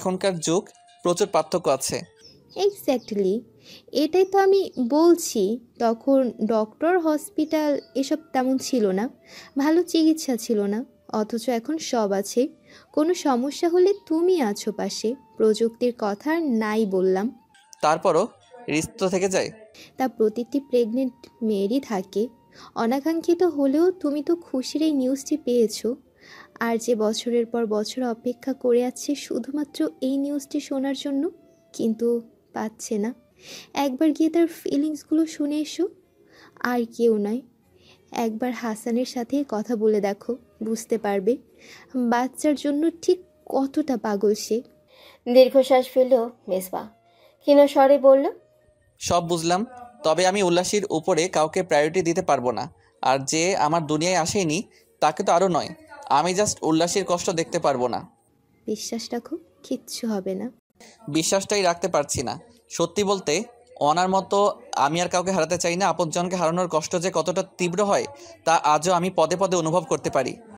এখনকার যুগ প্রচুর পার্থক্য আছে এক্স্যাক্টলি এটাই তো আমি বলছি তখন ডক্টর হসপিটাল এসব তেমন ছিল না ভালো চিকিৎসা ছিল না অথচ এখন সব আছে কোনো সমস্যা হলে তুমি আছো পাশে প্রযুক্তির কথা নাই বললাম তারপরও রিস্ত থেকে যায় তা প্রতিটি প্রেগনেন্ট মেয়েরই থাকে অনাকাঙ্ক্ষিত হলেও তুমি তো খুশির এই নিউজটি পেয়েছো আর যে বছরের পর বছর অপেক্ষা করে আছে শুধুমাত্র এই নিউজটি শোনার জন্য কিন্তু পাচ্ছে না একবার গিয়ে তার ফিলিংসগুলো শুনে এসো আর কেউ নয় একবার হাসানের সাথে কথা বলে দেখো বুঝতে পারবে বাচ্চার জন্য ঠিক কতটা পাগল সে দীর্ঘশ্বাস ফেলল মেসবা কেন স্বরে বলল সব বুঝলাম তবে আমি উল্লাসীর উপরে কাউকে প্রায়োরিটি দিতে পারবো না আর যে আমার দুনিয়ায় আসেনি তাকে তো আরও নয় আমি জাস্ট উল্লাসের কষ্ট দেখতে পারবো না বিশ্বাস রাখো কিচ্ছু হবে না বিশ্বাসটাই রাখতে পারছি না সত্যি বলতে অনার মতো আমি আর কাউকে হারাতে চাই না আপনজনকে হারানোর কষ্ট যে কতটা তীব্র হয় তা আজও আমি পদে পদে অনুভব করতে পারি